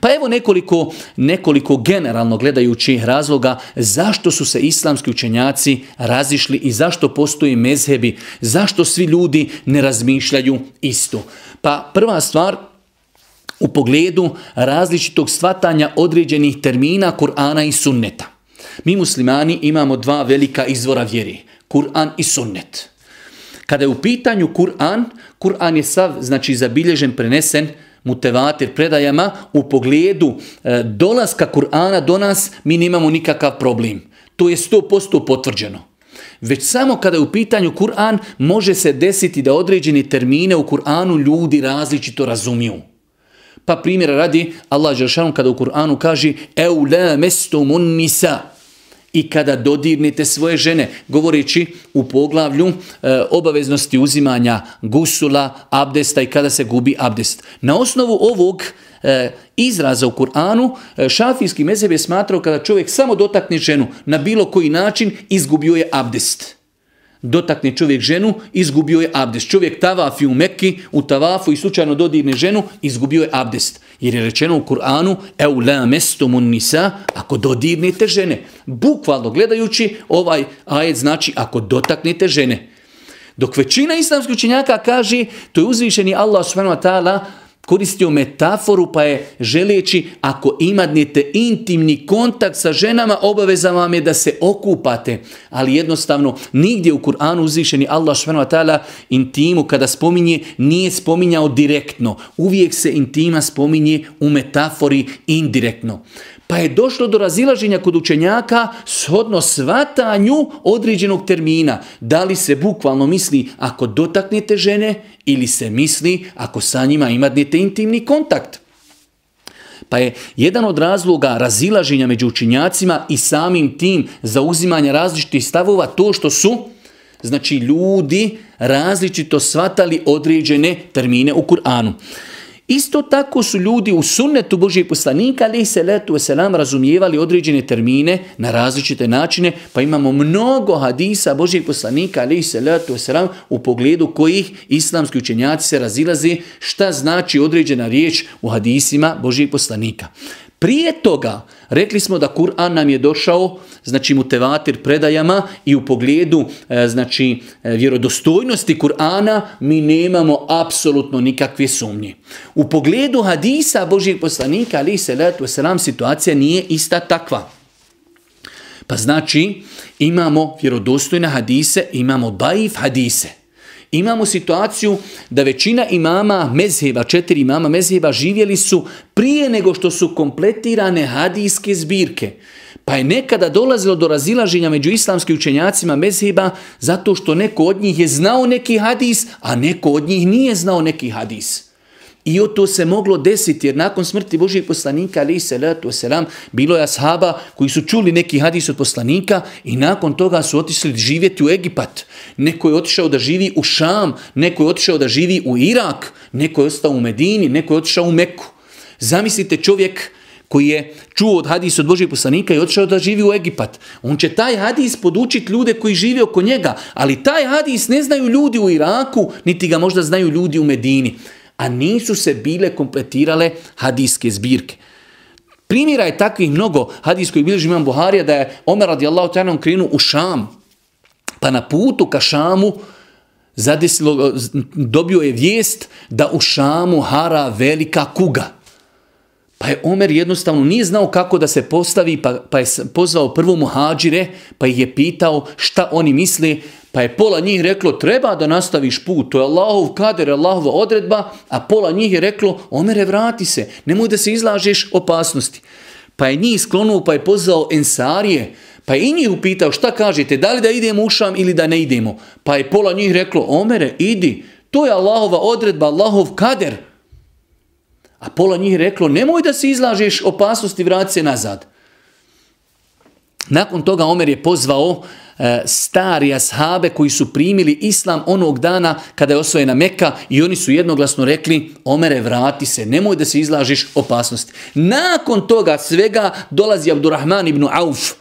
Pa evo nekoliko, nekoliko generalno gledajućih razloga zašto su se islamski učenjaci razišli i zašto postoje mezhebi, zašto svi ljudi ne razmišljaju isto. Pa prva stvar u pogledu različitog svatanja određenih termina Kur'ana i sunneta. Mi muslimani imamo dva velika izvora vjeri, Kur'an i sunnet. Kada je u pitanju Kur'an, Kur'an je sav, znači zabilježen, prenesen, mutevatir predajama u pogledu e, dolaska Kur'ana do nas, mi nemamo nikakav problem. To je 100% potvrđeno. Već samo kada je u pitanju Kur'an, može se desiti da određene termine u Kur'anu ljudi različito razumiju. Pa primjera radi, Allah Žešanom kada u Kur'anu kaže Eula mestum un nisa' i kada dodirnete svoje žene, govoreći u poglavlju e, obaveznosti uzimanja gusula, abdesta i kada se gubi abdest. Na osnovu ovog e, izraza u Kur'anu, e, šafijski mezeb je smatrao kada čovjek samo dotakne ženu na bilo koji način, izgubio je abdest dotakne čovjek ženu, izgubio je abdest. Čovjek tavafi u Mekki, u tavafu i slučajno dodirne ženu, izgubio je abdest. Jer je rečeno u Kur'anu, eu la mestumun nisa, ako dodirnete žene. Bukvalno gledajući, ovaj ajed znači ako dotaknete žene. Dok većina islamskih učenjaka kaže, to je uzvišeni Allah subhanahu wa ta'ala, koristio metaforu pa je želeći ako imadnete intimni kontakt sa ženama obaveza vam je da se okupate ali jednostavno nigdje u Kur'anu uzvišeni Allah subhanahu wa taala intimu kada spominje nije spominjao direktno uvijek se intima spominje u metafori indirektno pa je došlo do razilaženja kod učenjaka shodno svatanju određenog termina. Da li se bukvalno misli ako dotaknete žene ili se misli ako sa njima imate intimni kontakt. Pa je jedan od razloga razilaženja među učinjacima i samim tim zauzimanja različitih stavova to što su znači ljudi različito svatali određene termine u Kur'anu. Isto tako su ljudi u sunnetu Božijeg poslanika, ali i se letu se nam razumijevali određene termine na različite načine, pa imamo mnogo hadisa Božijeg poslanika, ali i se letu se nam u pogledu kojih islamski učenjaci se razilaze šta znači određena riječ u hadisima Božijeg poslanika. Prije toga rekli smo da Kur'an nam je došao, znači mu tevatir predajama i u pogledu e, znači e, vjerodostojnosti Kur'ana mi nemamo apsolutno nikakve sumnje. U pogledu hadisa Božijeg poslanika ali se letu selam situacija nije ista takva. Pa znači imamo vjerodostojne hadise, imamo daif hadise. Imamo situaciju da većina imama mezheba, četiri imama mezheba, živjeli su prije nego što su kompletirane hadijske zbirke. Pa je nekada dolazilo do razilaženja među islamskim učenjacima mezheba zato što neko od njih je znao neki hadis, a neko od njih nije znao neki hadis. I o to se moglo desiti, jer nakon smrti Božijeg poslanika, ali i salatu wasalam, bilo je ashaba koji su čuli neki hadis od poslanika i nakon toga su otišli živjeti u Egipat. Neko je otišao da živi u Šam, neko je otišao da živi u Irak, neko je ostao u Medini, neko je otišao u Meku. Zamislite čovjek koji je čuo od hadisa od Božijeg poslanika i otišao da živi u Egipat. On će taj hadis podučiti ljude koji žive oko njega, ali taj hadis ne znaju ljudi u Iraku, niti ga možda znaju ljudi u Medini a nisu se bile kompletirale hadijske zbirke. Primjera je takvih mnogo hadijskoj bilježi imam Buharija da je Omer radijallahu ta'anom krenu u Šam, pa na putu ka Šamu zadesilo, dobio je vijest da u Šamu hara velika kuga. Pa je Omer jednostavno nije znao kako da se postavi, pa, pa je pozvao prvo muhađire, pa ih je pitao šta oni misle, Pa je pola njih reklo treba da nastaviš put, to je Allahov kader, Allahova odredba, a pola njih je reklo omere vrati se, nemoj da se izlažeš opasnosti. Pa je njih sklonuo pa je pozvao ensarije, pa je i njih upitao šta kažete, da li da idemo u šam ili da ne idemo. Pa je pola njih reklo omere idi, to je Allahova odredba, Allahov kader. A pola njih reklo nemoj da se izlažeš opasnosti, vrati se nazad. Nakon toga omer je pozvao E, stari ashabe koji su primili islam onog dana kada je osvojena Meka i oni su jednoglasno rekli Omere vrati se, nemoj da se izlažiš opasnosti. Nakon toga svega dolazi Abdurrahman ibn Auf.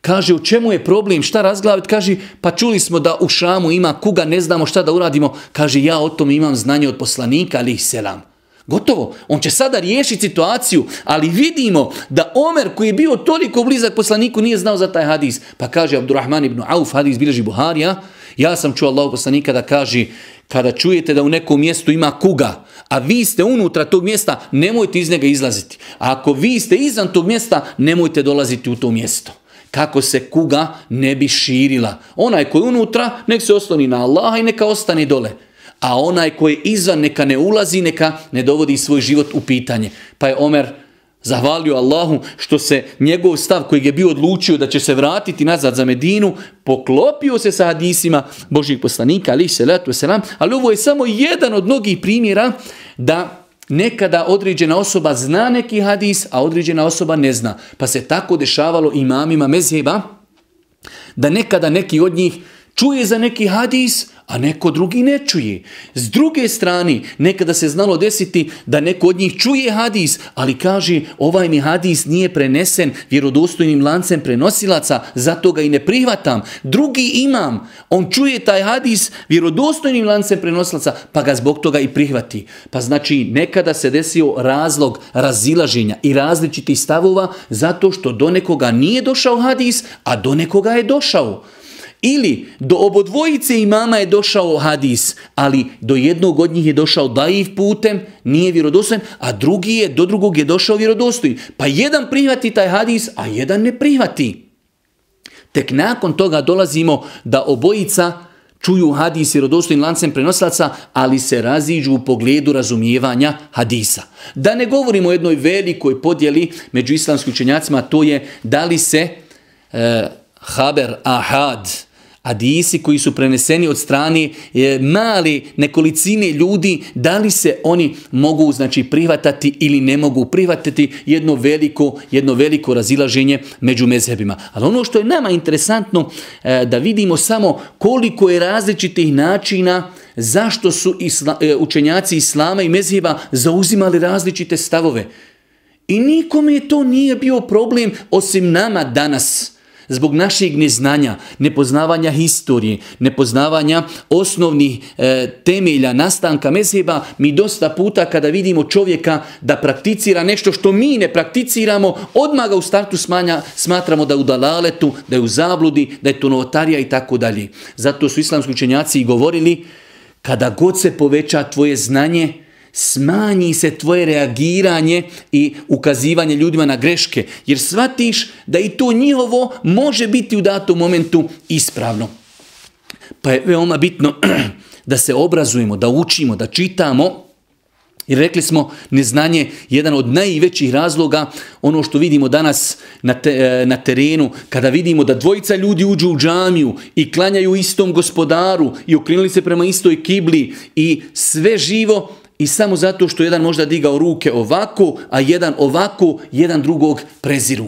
Kaže u čemu je problem, šta razglaviti? Kaže pa čuli smo da u Šamu ima kuga, ne znamo šta da uradimo. Kaže ja o tom imam znanje od poslanika ali ih selam. Gotovo. On će sada riješiti situaciju, ali vidimo da Omer koji je bio toliko blizak poslaniku nije znao za taj hadis. Pa kaže Abdurrahman ibn Auf, hadis bilježi Buharija, ja sam čuo Allahog poslanika da kaže kada čujete da u nekom mjestu ima kuga, a vi ste unutra tog mjesta, nemojte iz njega izlaziti. A ako vi ste izvan tog mjesta, nemojte dolaziti u to mjesto kako se kuga ne bi širila. Onaj koji unutra, nek se osloni na Allaha i neka ostane dole a onaj koji je izvan neka ne ulazi, neka ne dovodi svoj život u pitanje. Pa je Omer zahvalio Allahu što se njegov stav koji je bio odlučio da će se vratiti nazad za Medinu, poklopio se sa hadisima Božih poslanika, ali se letu selam, ali ovo je samo jedan od mnogih primjera da nekada određena osoba zna neki hadis, a određena osoba ne zna. Pa se tako dešavalo imamima mezheba, da nekada neki od njih čuje za neki hadis, a neko drugi ne čuje. S druge strane, nekada se znalo desiti da neko od njih čuje hadis, ali kaže ovaj mi hadis nije prenesen vjerodostojnim lancem prenosilaca, zato ga i ne prihvatam. Drugi imam, on čuje taj hadis vjerodostojnim lancem prenosilaca, pa ga zbog toga i prihvati. Pa znači, nekada se desio razlog razilaženja i različiti stavova zato što do nekoga nije došao hadis, a do nekoga je došao. Ili do obodvojice imama je došao hadis, ali do jednog od njih je došao daiv putem, nije vjerodostojen, a drugi je, do drugog je došao vjerodostojen. Pa jedan prihvati taj hadis, a jedan ne prihvati. Tek nakon toga dolazimo da obojica čuju hadis i rodostojim lancem prenosilaca, ali se raziđu u pogledu razumijevanja hadisa. Da ne govorimo o jednoj velikoj podjeli među islamskim učenjacima, to je da li se e, Haber Ahad, uh, hadisi koji su preneseni od strane e, mali nekolicine ljudi, da li se oni mogu znači prihvatati ili ne mogu prihvatati jedno veliko, jedno veliko razilaženje među mezhebima. Ali ono što je nama interesantno e, da vidimo samo koliko je različitih načina zašto su isla, e, učenjaci islama i mezheba zauzimali različite stavove. I nikome je to nije bio problem osim nama danas zbog našeg neznanja, nepoznavanja historije, nepoznavanja osnovnih e, temelja nastanka mezheba, mi dosta puta kada vidimo čovjeka da prakticira nešto što mi ne prakticiramo, odmah ga u startu smanja, smatramo da je u dalaletu, da je u zabludi, da je tu novotarija i tako dalje. Zato su islamski učenjaci i govorili, kada god se poveća tvoje znanje, smanji se tvoje reagiranje i ukazivanje ljudima na greške, jer shvatiš da i to njihovo može biti u datom momentu ispravno. Pa je veoma bitno da se obrazujemo, da učimo, da čitamo, I rekli smo, neznanje jedan od najvećih razloga, ono što vidimo danas na, te, e, na terenu, kada vidimo da dvojica ljudi uđu u džamiju i klanjaju istom gospodaru i okrinuli se prema istoj kibli i sve živo, I samo zato što jedan možda digao ruke ovako, a jedan ovako, jedan drugog preziru.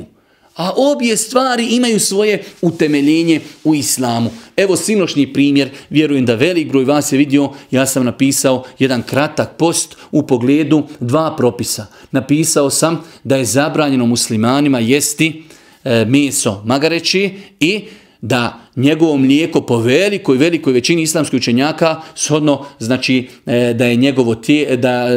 A obje stvari imaju svoje utemeljenje u islamu. Evo sinošnji primjer, vjerujem da velik broj vas je vidio, ja sam napisao jedan kratak post u pogledu dva propisa. Napisao sam da je zabranjeno muslimanima jesti e, meso magareći i e, da njegovo mlijeko po velikoj, velikoj većini islamskih učenjaka, shodno, znači e, da je njegovo tije, da,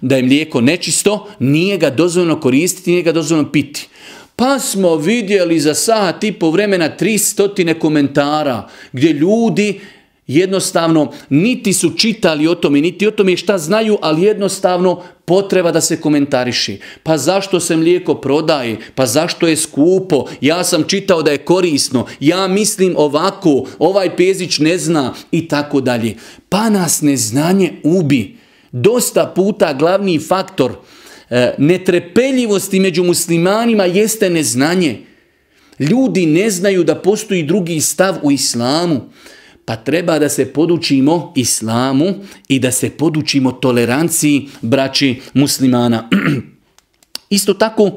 da je mlijeko nečisto, nije ga dozvoljno koristiti, nije ga dozvoljno piti. Pa smo vidjeli za sat i po vremena 300 komentara gdje ljudi jednostavno niti su čitali o tome, niti o tome šta znaju, ali jednostavno potreba da se komentariši. Pa zašto se mlijeko prodaje? Pa zašto je skupo? Ja sam čitao da je korisno. Ja mislim ovako, ovaj pezić ne zna i tako dalje. Pa nas neznanje ubi. Dosta puta glavni faktor e, netrepeljivosti među muslimanima jeste neznanje. Ljudi ne znaju da postoji drugi stav u islamu pa treba da se podučimo islamu i da se podučimo toleranciji braći muslimana. Isto tako, e,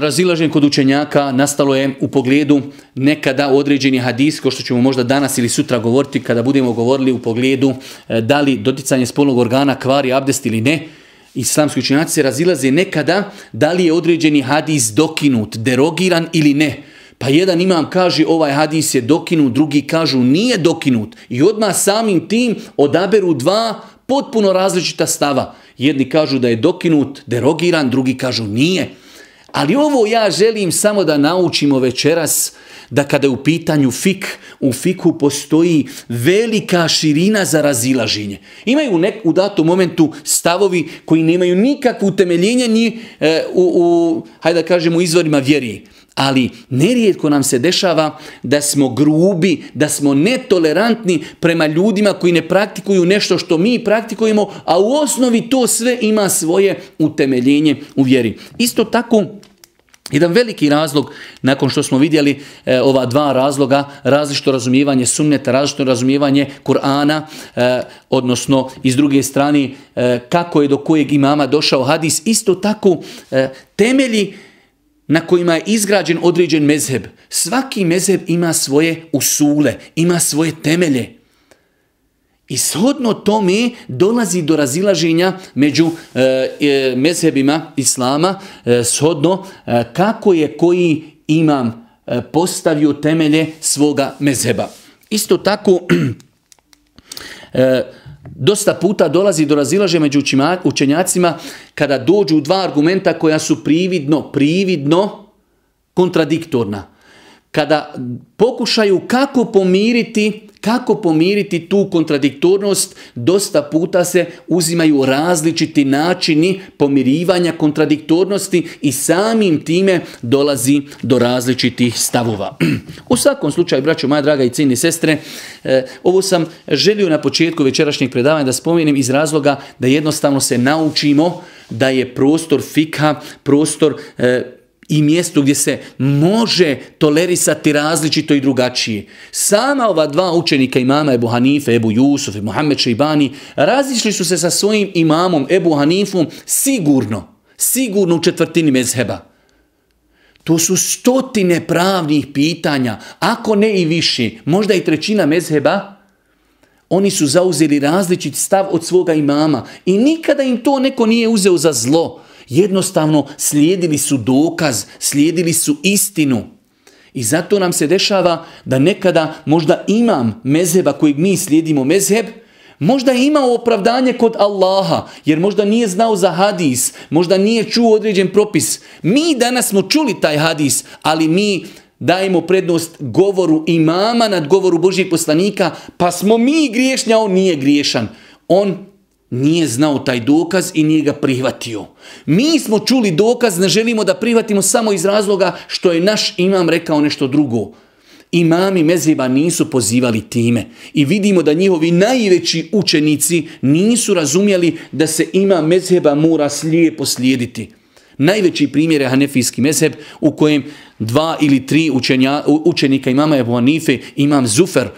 razilažen kod učenjaka nastalo je u pogledu nekada određeni hadis, ko što ćemo možda danas ili sutra govoriti kada budemo govorili u pogledu e, da li doticanje spolnog organa kvari abdest ili ne, islamski učenjaci se razilaze nekada da li je određeni hadis dokinut, derogiran ili ne. Pa jedan imam kaže ovaj hadis je dokinut, drugi kažu nije dokinut. I odmah samim tim odaberu dva potpuno različita stava. Jedni kažu da je dokinut, derogiran, drugi kažu nije. Ali ovo ja želim samo da naučimo večeras uh, da kada je u pitanju fik, u fiku postoji velika širina za razilaženje. Imaju nek, u datom momentu stavovi koji nemaju nikakvo utemeljenje ni e, u, u, hajde da kažemo, izvorima vjeri. Ali nerijetko nam se dešava da smo grubi, da smo netolerantni prema ljudima koji ne praktikuju nešto što mi praktikujemo, a u osnovi to sve ima svoje utemeljenje u vjeri. Isto tako, Jedan veliki razlog, nakon što smo vidjeli e, ova dva razloga, različito razumijevanje sunneta, različito razumijevanje Kur'ana, e, odnosno iz druge strane e, kako je do kojeg imama došao hadis, isto tako e, temelji na kojima je izgrađen određen mezheb. Svaki mezheb ima svoje usule, ima svoje temelje. I shodno tome dolazi do razilaženja među e, e, mezhebima islama, e, shodno e, kako je koji imam e, postavio temelje svoga mezheba. Isto tako, e, dosta puta dolazi do razilaženja među učima, učenjacima kada dođu dva argumenta koja su prividno, prividno kontradiktorna kada pokušaju kako pomiriti kako pomiriti tu kontradiktornost dosta puta se uzimaju različiti načini pomirivanja kontradiktornosti i samim time dolazi do različitih stavova u svakom slučaju braćo moja draga i cijeni sestre eh, ovo sam želio na početku večerašnjeg predavanja da spomenem iz razloga da jednostavno se naučimo da je prostor fika prostor eh, i mjestu gdje se može tolerisati različito i drugačije. Sama ova dva učenika imama Ebu Hanife, Ebu Jusuf i Mohamed Šeibani razišli su se sa svojim imamom Ebu Hanifom sigurno, sigurno u četvrtini mezheba. To su stotine pravnih pitanja, ako ne i više, možda i trećina mezheba, oni su zauzeli različit stav od svoga imama i nikada im to neko nije uzeo za zlo. Jednostavno slijedili su dokaz, slijedili su istinu. I zato nam se dešava da nekada možda imam mezheba kojeg mi slijedimo mezheb, možda ima opravdanje kod Allaha, jer možda nije znao za hadis, možda nije čuo određen propis. Mi danas smo čuli taj hadis, ali mi dajemo prednost govoru imama nad govoru Božih poslanika, pa smo mi griješnja, on nije griješan. On nije znao taj dokaz i nije ga prihvatio. Mi smo čuli dokaz, ne želimo da prihvatimo samo iz razloga što je naš imam rekao nešto drugo. Imami Meziba nisu pozivali time i vidimo da njihovi najveći učenici nisu razumjeli da se ima Meziba mora slijepo slijediti. Najveći primjer je Hanefijski mezheb u kojem dva ili tri učenja, učenika imama Ebu Hanife, imam Zufer,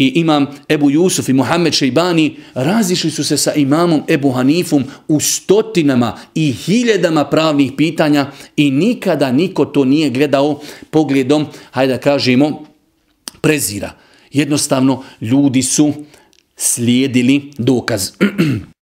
i imam Ebu Jusuf i Muhammed Šejbani razišli su se sa imamom Ebu Hanifom u stotinama i hiljadama pravnih pitanja i nikada niko to nije gledao pogledom, hajde da kažemo, prezira. Jednostavno, ljudi su slijedili dokaz.